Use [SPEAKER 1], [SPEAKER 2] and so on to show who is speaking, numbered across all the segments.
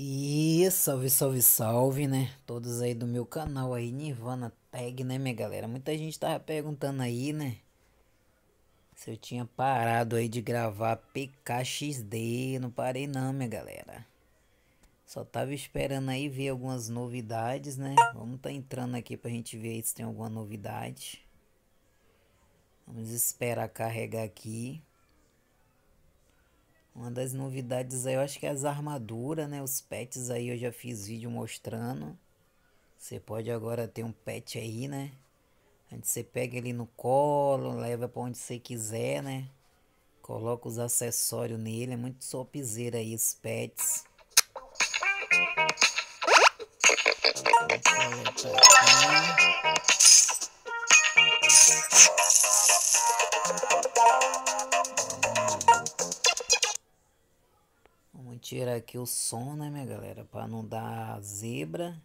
[SPEAKER 1] E salve, salve, salve, né? Todos aí do meu canal aí, Nirvana Tag, né, minha galera? Muita gente tava perguntando aí, né? Se eu tinha parado aí de gravar PKXD, não parei não, minha galera. Só tava esperando aí ver algumas novidades, né? Vamos tá entrando aqui pra gente ver se tem alguma novidade. Vamos esperar carregar aqui. Uma das novidades aí, eu acho que é as armaduras, né? Os pets aí eu já fiz vídeo mostrando. Você pode agora ter um pet aí, né? Onde você pega ele no colo, leva para onde você quiser, né? Coloca os acessórios nele, é muito sopizeira aí os pets. Thank tirar aqui o som, né, minha galera? Pra não dar zebra.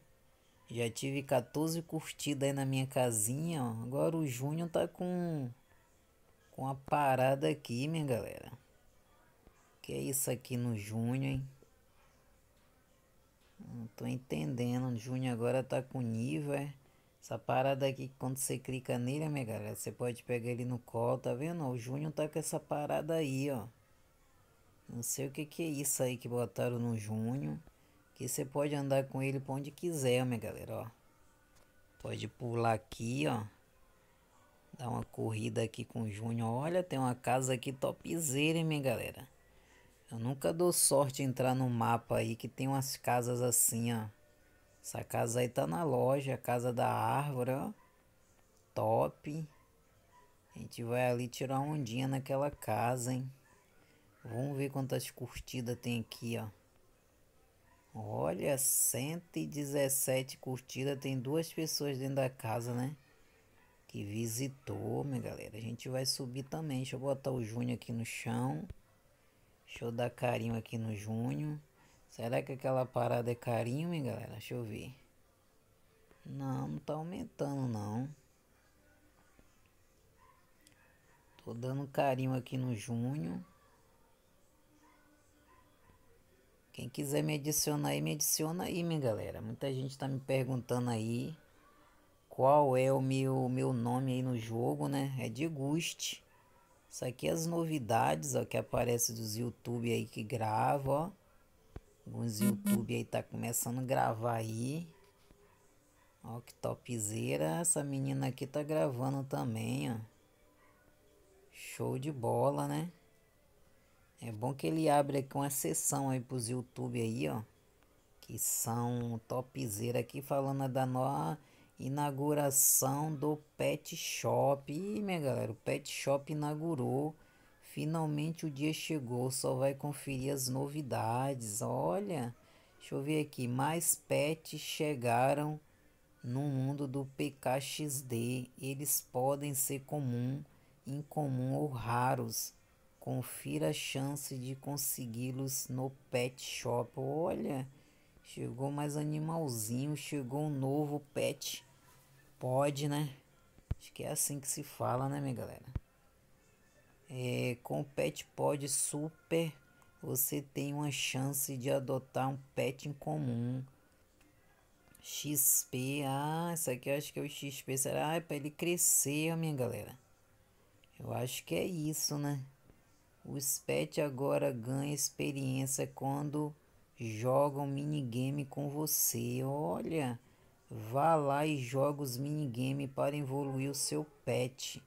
[SPEAKER 1] Já tive 14 curtidas aí na minha casinha, ó. Agora o Júnior tá com... Com a parada aqui, minha galera. Que é isso aqui no Júnior, hein? Não tô entendendo. O Júnior agora tá com nível, é? Essa parada aqui, quando você clica nele, minha galera, você pode pegar ele no colo, tá vendo? O Júnior tá com essa parada aí, ó. Não sei o que, que é isso aí que botaram no junho. Que você pode andar com ele pra onde quiser, minha galera, ó. Pode pular aqui, ó. Dar uma corrida aqui com o Júnior. Olha, tem uma casa aqui topzera, hein, minha galera. Eu nunca dou sorte entrar no mapa aí que tem umas casas assim, ó. Essa casa aí tá na loja, casa da árvore, ó. Top. A gente vai ali tirar uma ondinha naquela casa, hein. Vamos ver quantas curtidas tem aqui, ó. Olha, 117 curtidas. Tem duas pessoas dentro da casa, né? Que visitou, minha galera. A gente vai subir também. Deixa eu botar o Júnior aqui no chão. Deixa eu dar carinho aqui no Júnior. Será que aquela parada é carinho, minha galera? Deixa eu ver. Não, não tá aumentando, não. Tô dando carinho aqui no Júnior. Quem quiser me adicionar aí, me adiciona aí, minha galera. Muita gente tá me perguntando aí qual é o meu, meu nome aí no jogo, né? É de Gust. Isso aqui é as novidades, ó, que aparece dos YouTube aí que grava, ó. Alguns YouTube aí tá começando a gravar aí. Ó, que topzera. Essa menina aqui tá gravando também, ó. Show de bola, né? É bom que ele abre aqui uma sessão aí pros YouTube aí, ó. Que são topzera aqui falando da nova inauguração do Pet Shop. E, minha galera, o Pet Shop inaugurou. Finalmente o dia chegou, só vai conferir as novidades. Olha, deixa eu ver aqui. Mais pets chegaram no mundo do PKXD. Eles podem ser comum, incomum ou raros Confira a chance de consegui-los no pet shop. Olha, chegou mais animalzinho, chegou um novo pet. Pode, né? Acho que é assim que se fala, né, minha galera? É, com o Pet Pod Super, você tem uma chance de adotar um pet em comum. XP, ah, isso aqui eu acho que é o XP, será? Ah, é pra ele crescer, minha galera. Eu acho que é isso, né? O pet agora ganha experiência quando jogam minigame com você. Olha, vá lá e joga os minigame para evoluir o seu pet.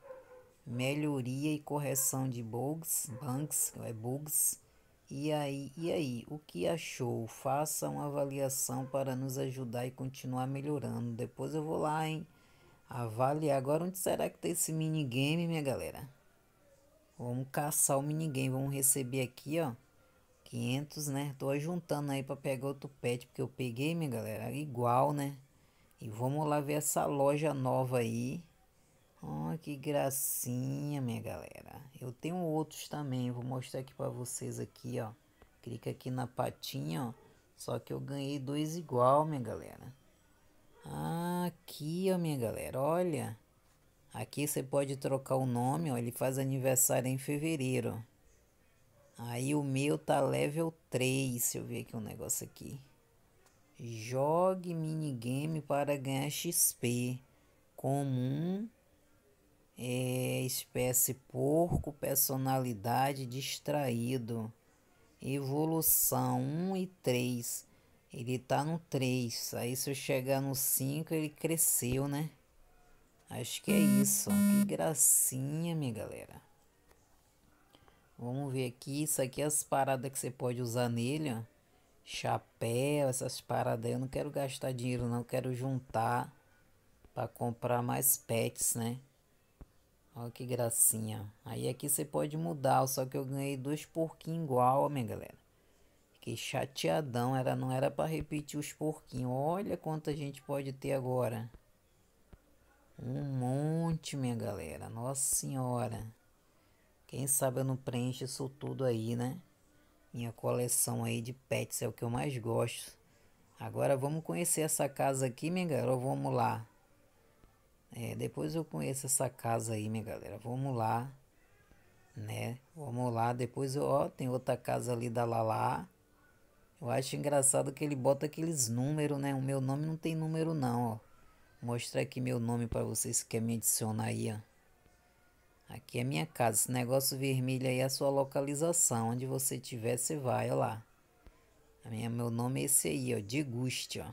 [SPEAKER 1] Melhoria e correção de bugs, bugs, é bugs. E aí, e aí, o que achou? Faça uma avaliação para nos ajudar e continuar melhorando. Depois eu vou lá, hein? Avaliar. Agora, onde será que tem tá esse minigame, minha galera? Vamos caçar o minigame. Vamos receber aqui, ó. 500, né? Tô juntando aí para pegar outro pet. Porque eu peguei, minha galera. Igual, né? E vamos lá ver essa loja nova aí. Ó, que gracinha, minha galera. Eu tenho outros também. Vou mostrar aqui para vocês aqui, ó. Clica aqui na patinha, ó. Só que eu ganhei dois igual, minha galera. aqui, ó, minha galera. Olha. Aqui você pode trocar o nome, ó, ele faz aniversário em fevereiro. Aí o meu tá level 3, deixa eu ver aqui um negócio aqui. Jogue minigame para ganhar XP. Comum, é, espécie porco, personalidade, distraído. Evolução 1 e 3. Ele tá no 3. Aí se eu chegar no 5, ele cresceu, né? Acho que é isso. Que gracinha, minha galera. Vamos ver aqui. Isso aqui é as paradas que você pode usar nele, ó. Chapéu, essas paradas. Eu não quero gastar dinheiro, não. Quero juntar para comprar mais pets, né? Olha que gracinha. Aí aqui você pode mudar. Só que eu ganhei dois porquinhos igual, ó, minha galera. Fiquei chateadão. Era, não era para repetir os porquinhos. Olha quanta gente pode ter agora. Um monte, minha galera. Nossa Senhora. Quem sabe eu não preencho isso tudo aí, né? Minha coleção aí de pets é o que eu mais gosto. Agora vamos conhecer essa casa aqui, minha galera. Vamos lá. É, depois eu conheço essa casa aí, minha galera. Vamos lá. Né? Vamos lá. Depois, eu, ó, tem outra casa ali da Lala. Eu acho engraçado que ele bota aqueles números, né? O meu nome não tem número não, ó mostrar aqui meu nome para vocês que quer me adicionar aí, ó. Aqui é minha casa, esse negócio vermelho aí é a sua localização, onde você estiver, você vai, ó lá. A minha, meu nome é esse aí, ó, de Guste, ó.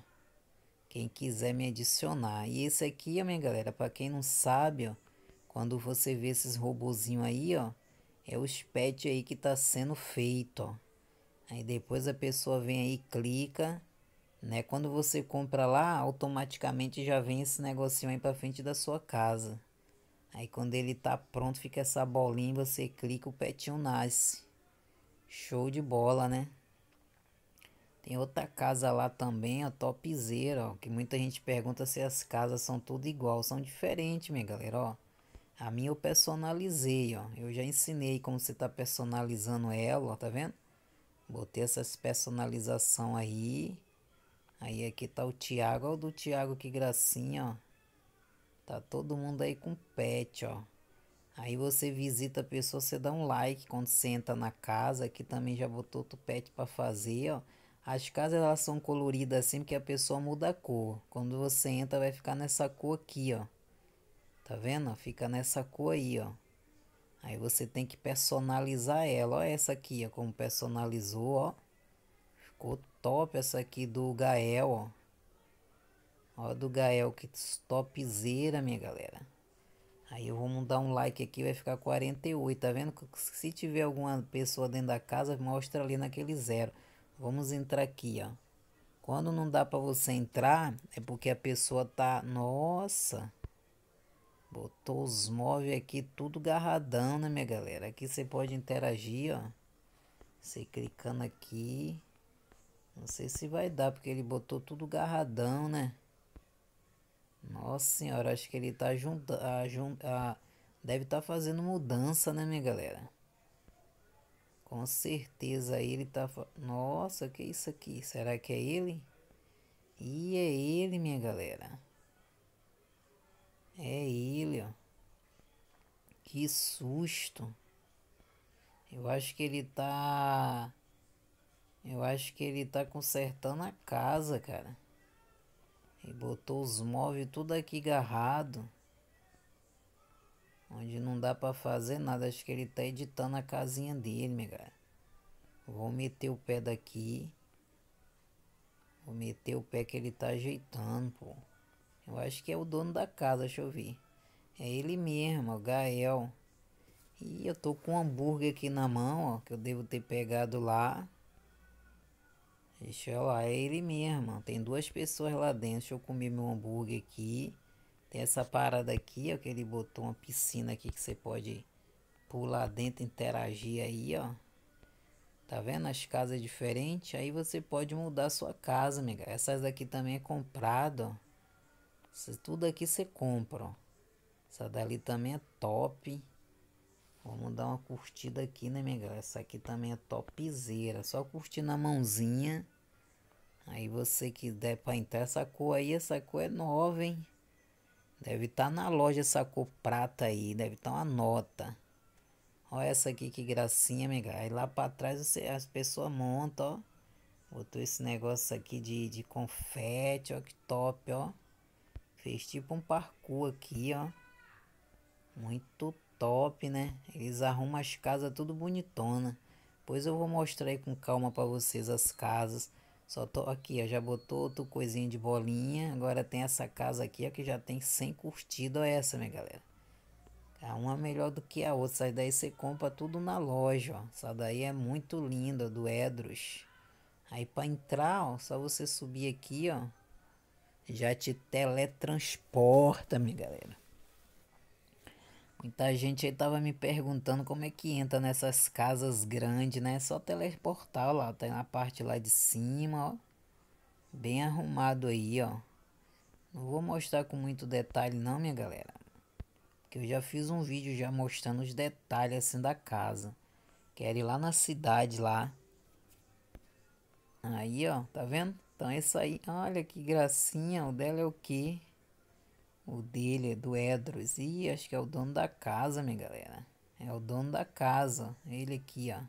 [SPEAKER 1] Quem quiser me adicionar. E esse aqui, ó, minha galera, para quem não sabe, ó, quando você vê esses robozinho aí, ó, é os pets aí que tá sendo feito, ó. Aí depois a pessoa vem aí, clica né? Quando você compra lá, automaticamente já vem esse negocinho aí para frente da sua casa. Aí quando ele tá pronto, fica essa bolinha, você clica, o petinho nasce. Show de bola, né? Tem outra casa lá também, ó, topzera, ó, que muita gente pergunta se as casas são tudo igual, são diferentes, minha galera, ó. A minha eu personalizei, ó. Eu já ensinei como você tá personalizando ela, ó, tá vendo? Botei essas personalização aí. Aí aqui tá o Thiago, olha o do Thiago que gracinha, ó. Tá todo mundo aí com pet, ó. Aí você visita a pessoa, você dá um like quando você entra na casa. Aqui também já botou outro pet para fazer, ó. As casas elas são coloridas assim porque a pessoa muda a cor. Quando você entra vai ficar nessa cor aqui, ó. Tá vendo? Fica nessa cor aí, ó. Aí você tem que personalizar ela. Ó essa aqui, ó, como personalizou, ó. Ficou top essa aqui do Gael, ó. Ó do Gael, que topzera, minha galera. Aí eu vou mudar um like aqui, vai ficar 48, tá vendo? Se tiver alguma pessoa dentro da casa, mostra ali naquele zero. Vamos entrar aqui, ó. Quando não dá para você entrar, é porque a pessoa tá... Nossa! Botou os móveis aqui tudo garradão, né, minha galera? Aqui você pode interagir, ó. Você clicando aqui. Não sei se vai dar, porque ele botou tudo garradão, né? Nossa senhora, acho que ele tá junto... a, a, deve estar tá fazendo mudança, né, minha galera? Com certeza ele tá. Nossa, que é isso aqui? Será que é ele? E é ele, minha galera. É ele, ó. Que susto. Eu acho que ele tá eu acho que ele tá consertando a casa, cara. E botou os móveis tudo aqui garrado. Onde não dá para fazer nada. Acho que ele tá editando a casinha dele, minha cara. Vou meter o pé daqui. Vou meter o pé que ele tá ajeitando, pô. Eu acho que é o dono da casa, deixa eu ver. É ele mesmo, o Gael. E eu tô com um hambúrguer aqui na mão, ó, que eu devo ter pegado lá. Deixa eu lá, é ele mesmo. Tem duas pessoas lá dentro. Deixa eu comer meu hambúrguer aqui. Tem essa parada aqui, ó, que ele botou uma piscina aqui que você pode pular dentro, interagir aí, ó. Tá vendo as casas diferentes? Aí você pode mudar sua casa, amiga. Essas daqui também é comprado, ó. tudo aqui você compra, ó. Essa dali também é top. Vamos dar uma curtida aqui, né, minha galera? Essa aqui também é topzera. Só curtir na mãozinha Aí você quiser entrar essa cor aí, essa cor é nova, hein? Deve estar tá na loja essa cor prata aí, deve estar tá uma nota. Olha essa aqui que gracinha, amiga. Aí lá para trás você, as pessoas montam, ó. Botou esse negócio aqui de, de confete, ó, que top, ó. Fez tipo um parkour aqui, ó. Muito top, né? Eles arrumam as casas tudo bonitona. Pois eu vou mostrar aí com calma para vocês as casas. Só tô aqui, ó, já botou outra coisinha de bolinha. Agora tem essa casa aqui, ó, que já tem 100 curtidas, ó, essa, minha né, galera. é uma melhor do que a outra. Essa daí você compra tudo na loja, ó. Essa daí é muito linda, do Edros. Aí para entrar, ó, só você subir aqui, ó. Já te teletransporta, minha galera. Muita gente aí tava me perguntando como é que entra nessas casas grandes, né? É só teleportar ó, lá, tá na parte lá de cima, ó. Bem arrumado aí, ó. Não vou mostrar com muito detalhe não, minha galera. Porque eu já fiz um vídeo já mostrando os detalhes assim da casa. Quero ir lá na cidade lá. Aí, ó, tá vendo? Então é isso aí. Olha que gracinha, o dela é o quê? O dele é do Edros. e acho que é o dono da casa, minha galera. É o dono da casa. Ele aqui, ó.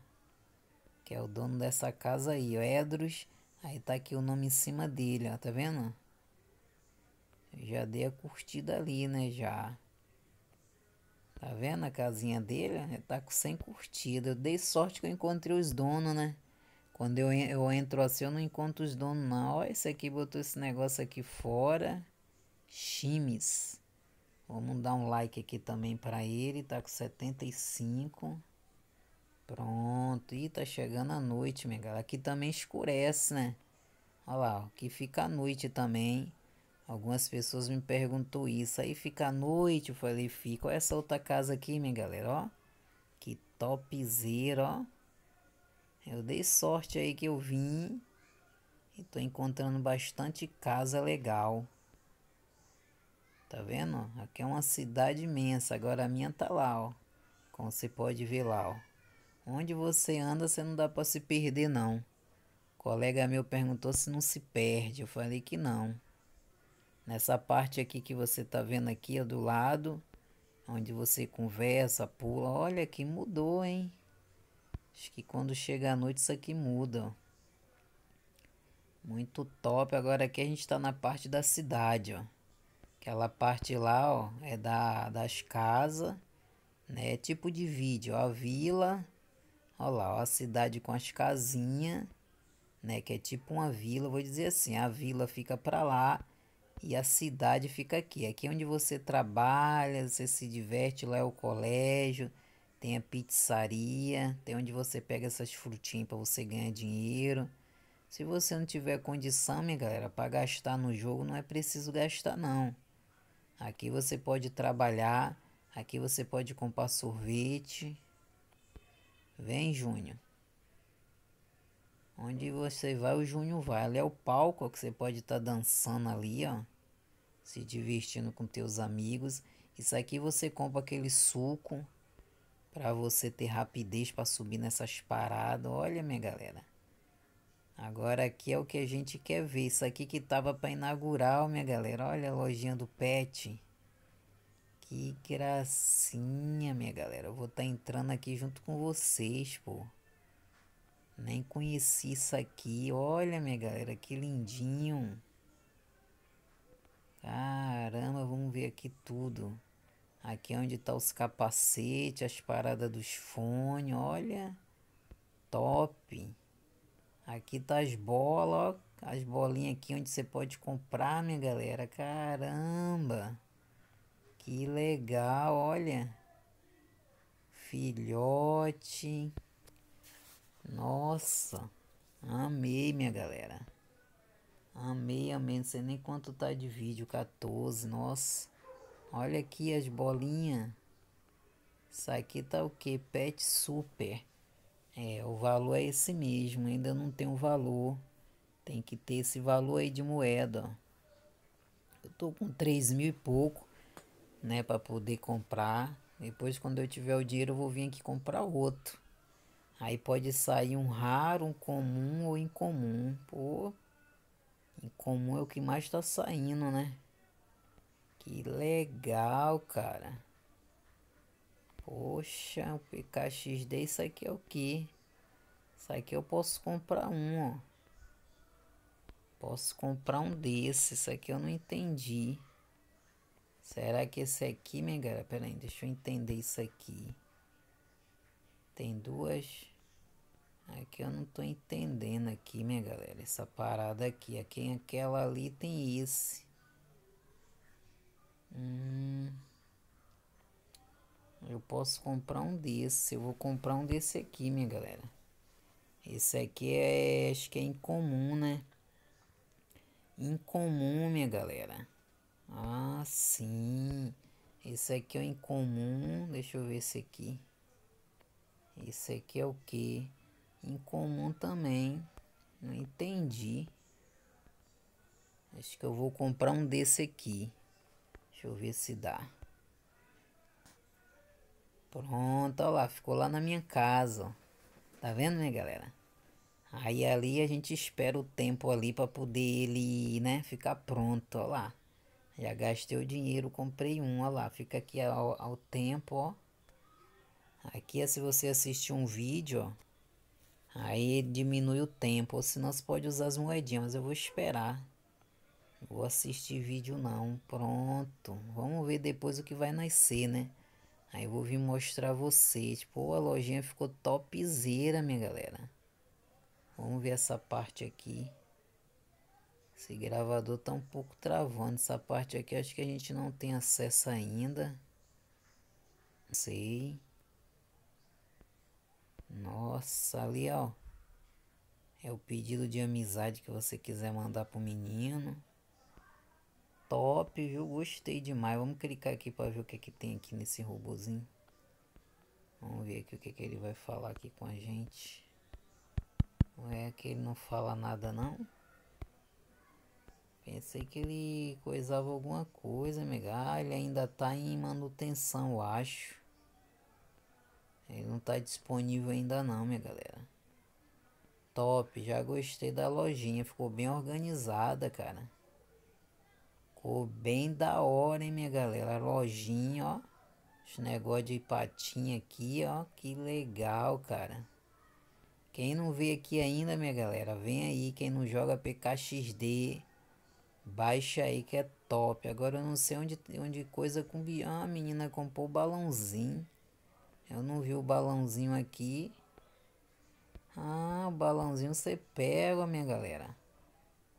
[SPEAKER 1] Que é o dono dessa casa aí, ó. Edros. Aí tá aqui o nome em cima dele, ó. Tá vendo? já dei a curtida ali, né? Já. Tá vendo a casinha dele? Ele tá com curtida Eu dei sorte que eu encontrei os donos, né? Quando eu, eu entro assim, eu não encontro os donos, não. Ó, esse aqui botou esse negócio aqui fora. Chimes. Vamos dar um like aqui também para ele. Tá com 75. Pronto. E tá chegando a noite, minha galera. Aqui também escurece, né? Olha lá, aqui fica a noite também. Algumas pessoas me perguntou isso. Aí fica a noite, eu falei, fica. Olha essa outra casa aqui, minha galera, ó. Que topzera, ó. Eu dei sorte aí que eu vim. E tô encontrando bastante casa legal. Tá vendo? Aqui é uma cidade imensa. Agora a minha tá lá, ó. Como você pode ver lá, ó. Onde você anda, você não dá para se perder, não. O colega meu perguntou se não se perde. Eu falei que não. Nessa parte aqui que você tá vendo aqui, ó, do lado, onde você conversa, pula. Olha que mudou, hein? Acho que quando chega a noite isso aqui muda, ó. Muito top. Agora aqui a gente tá na parte da cidade, ó. Aquela parte lá, ó, é da, das casas, né? Tipo de vídeo, ó, a vila, ó lá, ó, a cidade com as casinhas, né? Que é tipo uma vila, vou dizer assim, a vila fica pra lá e a cidade fica aqui. Aqui é onde você trabalha, você se diverte, lá é o colégio, tem a pizzaria, tem onde você pega essas frutinhas para você ganhar dinheiro. Se você não tiver condição, minha galera, para gastar no jogo não é preciso gastar não. Aqui você pode trabalhar, aqui você pode comprar sorvete. Vem, Júnior. Onde você vai, o Júnior vai. Ali é o palco que você pode estar tá dançando ali, ó. Se divertindo com teus amigos. Isso aqui você compra aquele suco para você ter rapidez para subir nessas paradas. Olha, minha galera. Agora aqui é o que a gente quer ver. Isso aqui que tava para inaugurar, minha galera. Olha a lojinha do pet. Que gracinha, minha galera. Eu vou estar tá entrando aqui junto com vocês, pô. Nem conheci isso aqui. Olha, minha galera, que lindinho. Caramba, vamos ver aqui tudo. Aqui é onde tá os capacetes, as paradas dos fones, olha. Top. Aqui tá as bolas, ó. As bolinhas aqui onde você pode comprar, minha galera. Caramba! Que legal, olha. Filhote. Nossa. Amei, minha galera. Amei, amei. Não sei nem quanto tá de vídeo. 14, nossa. Olha aqui as bolinhas. Isso aqui tá o que? Pet Super. É, o valor é esse mesmo, ainda não tem o valor. Tem que ter esse valor aí de moeda. Ó. Eu tô com 3 mil e pouco, né, para poder comprar. Depois, quando eu tiver o dinheiro, eu vou vir aqui comprar outro. Aí pode sair um raro, um comum ou incomum. Pô, incomum é o que mais tá saindo, né? Que legal, cara. Poxa, o PKXD, isso aqui é o que? Isso aqui eu posso comprar um, ó. Posso comprar um desses. Isso aqui eu não entendi. Será que esse aqui, minha galera? Pera aí, deixa eu entender isso aqui. Tem duas. Aqui eu não tô entendendo aqui, minha galera. Essa parada aqui. Aqui aquela ali tem esse. Hum... Eu posso comprar um desse. Eu vou comprar um desse aqui, minha galera. Esse aqui é, acho que é incomum, né? Incomum, minha galera. Ah, sim. Esse aqui é o incomum. Deixa eu ver esse aqui. Esse aqui é o que? Incomum também. Não entendi. Acho que eu vou comprar um desse aqui. Deixa eu ver se dá. Pronto, ó lá, ficou lá na minha casa, ó. Tá vendo, né, galera? Aí ali a gente espera o tempo ali para poder ele, né, ficar pronto, ó lá. Já gastei o dinheiro, comprei um, ó lá, fica aqui ao, ao tempo, ó. Aqui é se você assistir um vídeo, ó. Aí diminui o tempo, ou senão você pode usar as moedinhas, mas eu vou esperar. Vou assistir vídeo não, pronto. Vamos ver depois o que vai nascer, né? Aí eu vou vir mostrar vocês. Pô, tipo, a lojinha ficou topzera, minha galera. Vamos ver essa parte aqui. Esse gravador tá um pouco travando. Essa parte aqui acho que a gente não tem acesso ainda. Não sei. Nossa, ali ó. É o pedido de amizade que você quiser mandar pro menino top, viu? Gostei demais. Vamos clicar aqui para ver o que, é que tem aqui nesse robozinho. Vamos ver aqui o que, é que ele vai falar aqui com a gente. Não é que ele não fala nada, não? Pensei que ele coisava alguma coisa, amiga. Ah, ele ainda tá em manutenção, eu acho. Ele não tá disponível ainda não, minha galera. Top, já gostei da lojinha. Ficou bem organizada, cara. Ficou bem da hora, hein, minha galera? Lojinha, ó. Esse negócio de patinha aqui, ó. Que legal, cara. Quem não vê aqui ainda, minha galera, vem aí. Quem não joga PKXD, baixa aí que é top. Agora eu não sei onde, onde coisa com... Ah, a menina comprou o balãozinho. Eu não vi o balãozinho aqui. Ah, o balãozinho você pega, minha galera.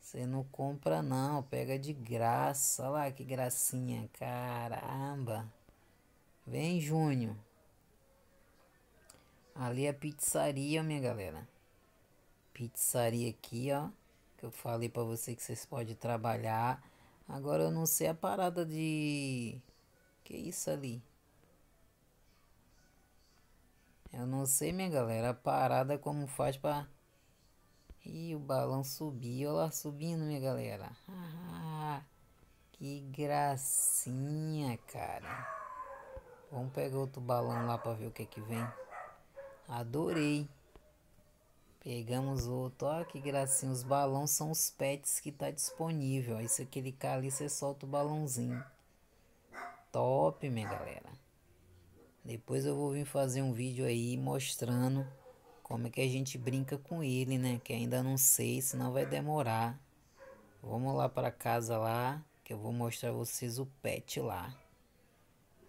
[SPEAKER 1] Você não compra não, pega de graça. Olha lá que gracinha, caramba. Vem junho. Ali é a pizzaria, minha galera. Pizzaria aqui, ó. Que eu falei para você que vocês podem trabalhar. Agora eu não sei a parada de... Que é isso ali? Eu não sei, minha galera, a parada como faz para e o balão subiu, olha lá subindo, minha galera. Ah, que gracinha, cara. Vamos pegar outro balão lá para ver o que é que vem. Adorei. Pegamos outro. Olha que gracinha. Os balões são os pets que tá disponível. Aí se aquele clicar ali, você solta o balãozinho. Top, minha galera. Depois eu vou vir fazer um vídeo aí mostrando como é que a gente brinca com ele, né? Que ainda não sei, senão vai demorar. Vamos lá para casa lá, que eu vou mostrar vocês o pet lá.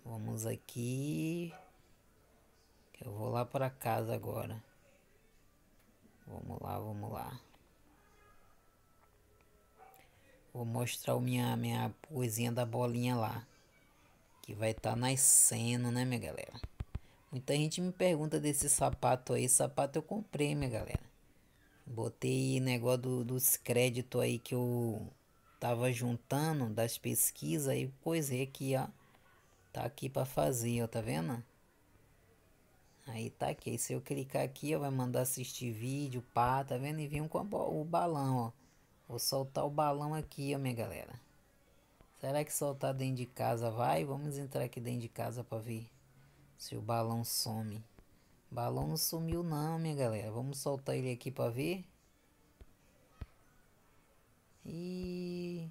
[SPEAKER 1] Vamos aqui. eu vou lá para casa agora. Vamos lá, vamos lá. Vou mostrar minha, minha coisinha da bolinha lá. Que vai estar tá nascendo, né, minha galera? Muita então, gente me pergunta desse sapato aí. Sapato eu comprei, minha galera. Botei negócio né, do, dos créditos aí que eu tava juntando das pesquisas e coisei aqui, ó. Tá aqui pra fazer, ó, tá vendo? Aí tá aqui. Aí, se eu clicar aqui, ó, vai mandar assistir vídeo, pá, tá vendo? E vem com a, o balão, ó. Vou soltar o balão aqui, ó, minha galera. Será que soltar dentro de casa vai? Vamos entrar aqui dentro de casa pra ver. Se o balão some. balão não sumiu não, minha galera. Vamos soltar ele aqui para ver. E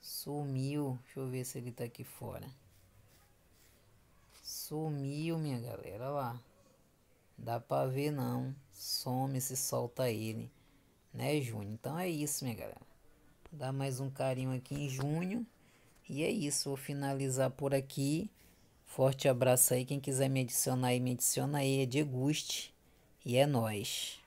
[SPEAKER 1] sumiu. Deixa eu ver se ele tá aqui fora. Sumiu, minha galera, Olha lá. Dá para ver não. Some se solta ele, né, Júnior? Então é isso, minha galera. Dá mais um carinho aqui em Júnior. E é isso, vou finalizar por aqui. Forte abraço aí. Quem quiser me adicionar aí, me adiciona aí. É de guste. E é nós.